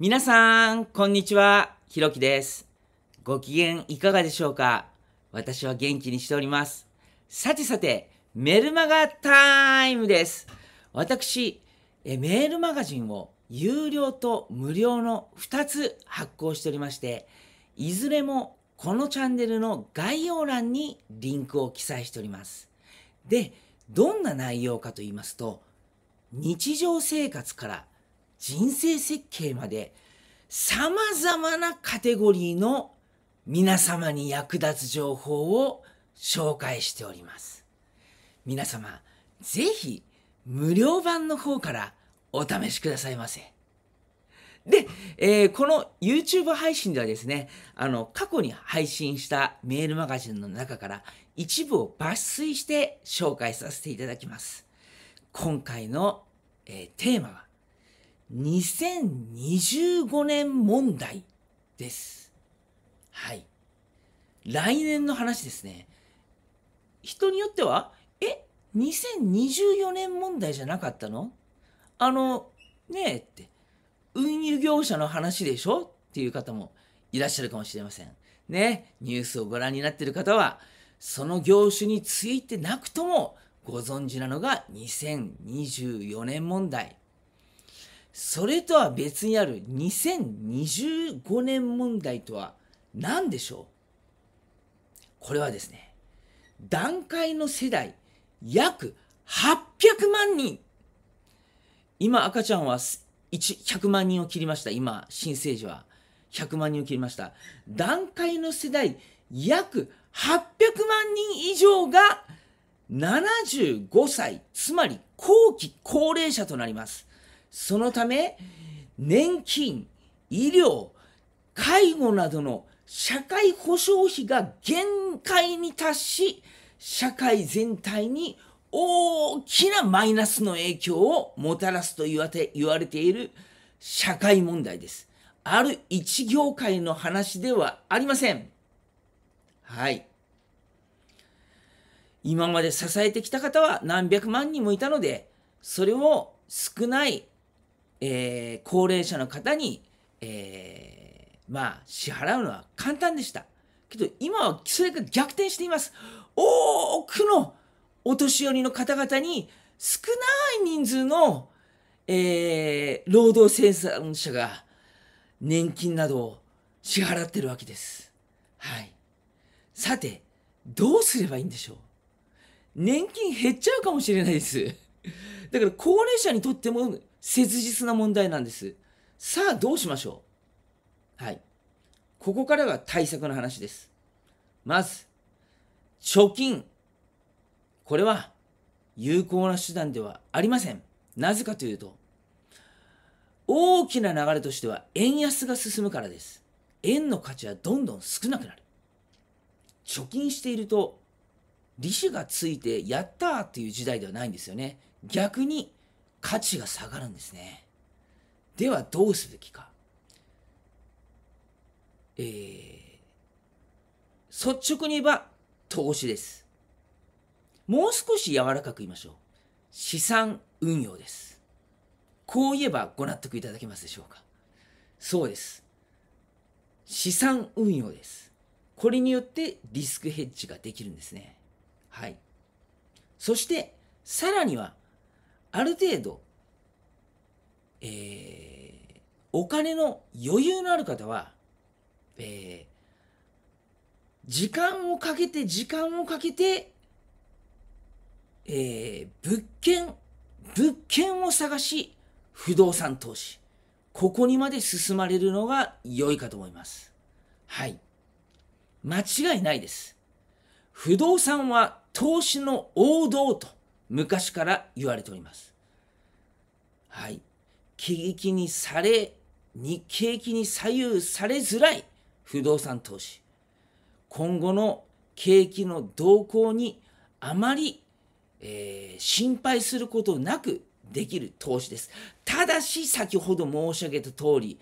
皆さん、こんにちは。ひろきです。ご機嫌いかがでしょうか私は元気にしております。さてさて、メルマガタイムです。私、えメールマガジンを有料と無料の2つ発行しておりまして、いずれもこのチャンネルの概要欄にリンクを記載しております。で、どんな内容かと言いますと、日常生活から人生設計まで様々なカテゴリーの皆様に役立つ情報を紹介しております。皆様、ぜひ無料版の方からお試しくださいませ。で、えー、この YouTube 配信ではですね、あの、過去に配信したメールマガジンの中から一部を抜粋して紹介させていただきます。今回の、えー、テーマは、2025年問題です。はい。来年の話ですね。人によっては、え、2024年問題じゃなかったのあの、ねえって、運輸業者の話でしょっていう方もいらっしゃるかもしれません。ね、ニュースをご覧になっている方は、その業種についてなくともご存知なのが2024年問題。それとは別にある2025年問題とは何でしょうこれはですね、段階の世代約800万人今赤ちゃんは100万人を切りました。今、新生児は100万人を切りました。段階の世代約800万人以上が75歳、つまり後期高齢者となります。そのため年金医療介護などの社会保障費が限界に達し社会全体に大きなマイナスの影響をもたらすと言わて言われている社会問題です。ある一業界の話ではありません。はい。今まで支えてきた方は何百万人もいたので、それを少ないえー、高齢者の方に、えー、まあ、支払うのは簡単でした。けど、今はそれが逆転しています。多くのお年寄りの方々に、少ない人数の、えー、労働生産者が年金などを支払ってるわけです。はい。さて、どうすればいいんでしょう年金減っちゃうかもしれないです。だから高齢者にとっても切実な問題なんです。さあ、どうしましょうはい。ここからが対策の話です。まず、貯金。これは有効な手段ではありません。なぜかというと、大きな流れとしては円安が進むからです。円の価値はどんどん少なくなる。貯金していると利子がついてやったーっていう時代ではないんですよね。逆に価値が下がるんですね。ではどうすべきか。えー、率直に言えば投資です。もう少し柔らかく言いましょう。資産運用です。こう言えばご納得いただけますでしょうか。そうです。資産運用です。これによってリスクヘッジができるんですね。はい。そして、さらにはある程度、えー、お金の余裕のある方は、えー、時間をかけて、時間をかけて、えー、物件、物件を探し、不動産投資。ここにまで進まれるのが良いかと思います。はい。間違いないです。不動産は投資の王道と昔から言われております。はい。喜劇にされ、日景気に左右されづらい不動産投資。今後の景気の動向にあまり、えー、心配することなくできる投資です。ただし、先ほど申し上げた通り、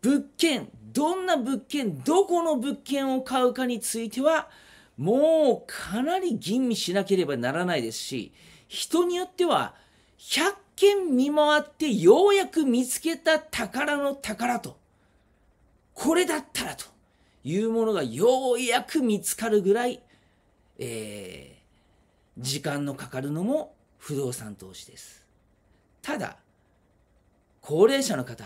物件、どんな物件、どこの物件を買うかについては、もうかなり吟味しなければならないですし、人によっては100見回ってようやく見つけた宝の宝と、これだったらというものがようやく見つかるぐらい、えー、時間のかかるのも不動産投資です。ただ、高齢者の方、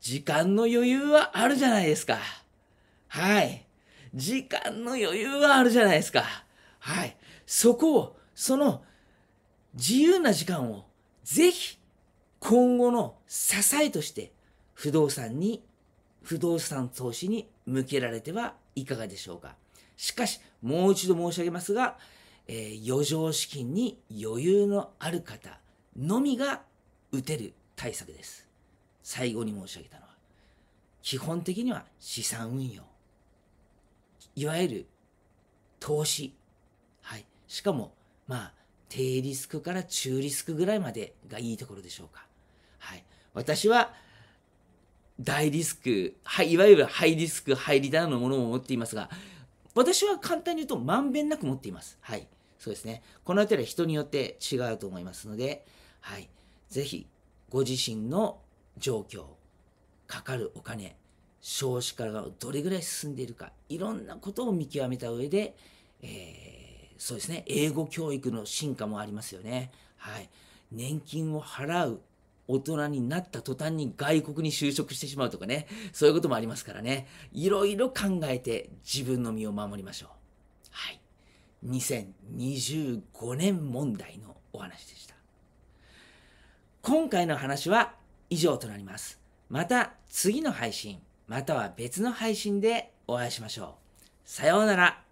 時間の余裕はあるじゃないですか。はい。時間の余裕はあるじゃないですか。はい。そこをその自由な時間をぜひ今後の支えとして不動産に、不動産投資に向けられてはいかがでしょうか。しかし、もう一度申し上げますが、えー、余剰資金に余裕のある方のみが打てる対策です。最後に申し上げたのは、基本的には資産運用。いわゆる投資。はい。しかも、まあ、低リスクから中リスクぐらいまでがいいところでしょうか。はい。私は、大リスク、はい、いわゆるハイリスク、ハイリターンのものを持っていますが、私は簡単に言うと、まんべんなく持っています。はい。そうですね。このあたりは人によって違うと思いますので、はい。ぜひ、ご自身の状況、かかるお金、少子化がどれぐらい進んでいるか、いろんなことを見極めた上で、えーそうですね、英語教育の進化もありますよね。はい。年金を払う大人になった途端に外国に就職してしまうとかね、そういうこともありますからね、いろいろ考えて自分の身を守りましょう。はい。2025年問題のお話でした。今回の話は以上となります。また次の配信、または別の配信でお会いしましょう。さようなら。